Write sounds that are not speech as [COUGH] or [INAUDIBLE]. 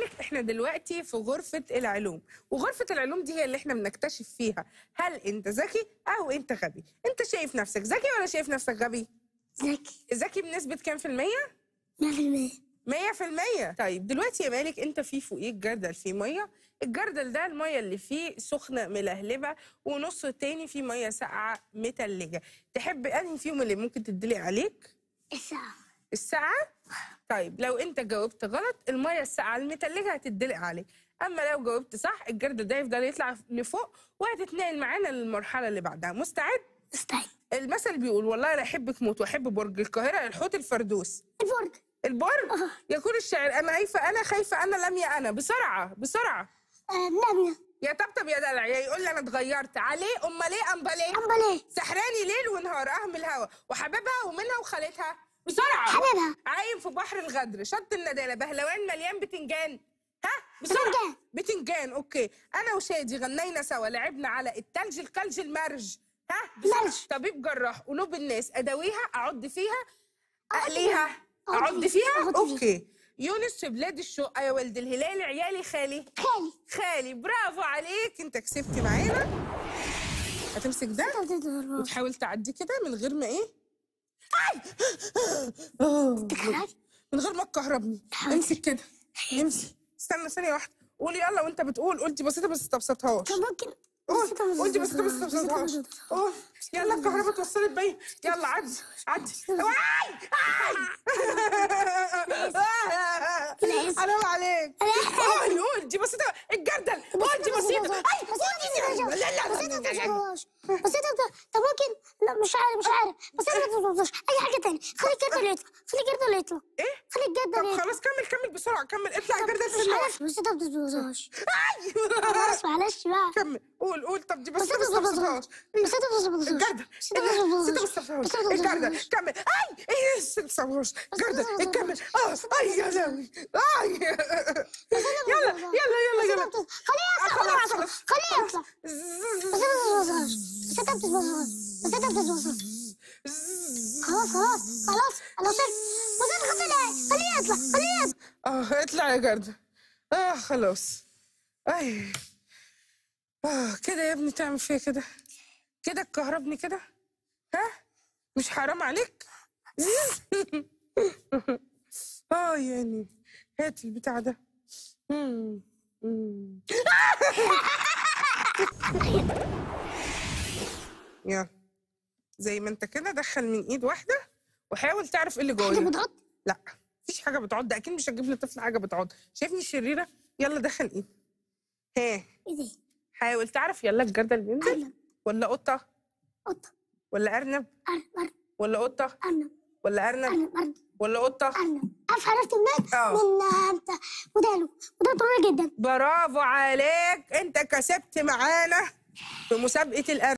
لذلك احنا دلوقتي في غرفه العلوم وغرفه العلوم دي هي اللي احنا بنكتشف فيها هل انت ذكي او انت غبي انت شايف نفسك ذكي ولا شايف نفسك غبي ذكي ذكي بنسبه كام في الميه 100% 100% طيب دلوقتي يا مالك انت في فوقيك جردل فيه ميه الجردل ده الميه اللي فيه سخنه ملهلبه ونص تاني فيه ميه ساقعه متلجه تحب انهي فيهم اللي ممكن تدلي عليك الساقعه الساعة طيب لو انت جاوبت غلط الميه الساقعه المتلجه هتدلق عليك اما لو جاوبت صح الجرد ده يفضل يطلع لفوق وهتتنقل معانا للمرحله اللي بعدها مستعد مستعد المثل بيقول والله لا احبك موت واحب برج القاهره الحوت الفردوس البرج البرج أه. يقول الشاعر انا هيفه انا خايفه انا لم انا بسرعه بسرعه آه، لم يا طبطب يا دلع يا يقول لي انا اتغيرت عليه امال ايه امباليه امباليه سحراني ليل ونهار اهم الهوى وحبيبها ومنها وخالتها بسرعه في بحر الغدر شط الندالة بهلوان مليان بتنجان ها بسرعة بتنجان اوكي انا وشادي غنينا سوا لعبنا على التلج الكلج المرج ها بسرعة طبيب جراح قلوب الناس اداويها اعض فيها اقليها اعض فيها اوكي يونس في بلاد الشقة أيوة يا ولد الهلال عيالي خالي خالي خالي برافو عليك انت كسبتي معانا هتمسك ده وتحاول تعدي كده من غير ما ايه اي آه. من غير ما تكهربني امسك كده امسك استنى ثانيه واحده قول يلا وانت بتقول قلت بسيطه بس تبسطهاش طب ممكن قلت بس بس بس بس يلا الكهرباء اتوصلت بيا يلا عدي عدي [LAUGHS] حرام عليك قول قول دي بسيطة الجردل قول دي بسيطة اي بسيطة أيوة. لا لا بسيطة بسيطة طب ممكن مش عارف مش عارف بس انا ما توصلش اي حاجه ثانيه خلي الجردل يطلع خلي الجردل يطلع ايه خلي الجردل يطلع خلاص كمل كمل بسرعه كمل اطلع الجردل مش عارف بس انت ما بتوصلش خلاص معلش بقى كمل قول قول طب دي بس انت ما بتوصلش بس انت ما بتوصلش الجردل بس انت ما بتوصلش بس كمل اي ايه بتوصلش الجردل كمل اه اي يا لهوي اي يلا يلا يلا يلا خليه يطلع خليه يطلع بس انت ما بتوصلش بس انت ما بتوصلش وصدر بزوزة خلاص خلاص خلاص انا وصلت وصلت خلاص خليني اطلع خليني اطلع اه اطلع يا جردة اه خلاص اي اه كده يا ابني تعمل فيا كده كده تكهربني كده ها مش حرام عليك اه يعني هات البتاع ده يلا زي ما انت كده دخل من ايد واحده وحاول تعرف ايه اللي جوه حاجه بتعض لا مفيش حاجه بتعض ده اكيد مش هتجيب للطفل حاجه بتعض شايفني شريره يلا دخل ايد ها ايه حاول تعرف يلا الجردل بينزل أرنب. ولا قطه قطه ولا ارنب ارنب ارنب ولا قطه ارنب ولا ارنب ارنب ارنب ولا قطه ارنب عارف عرفت منين من انت وداله وده طويل جدا برافو عليك انت كسبت معانا في مسابقه الارنب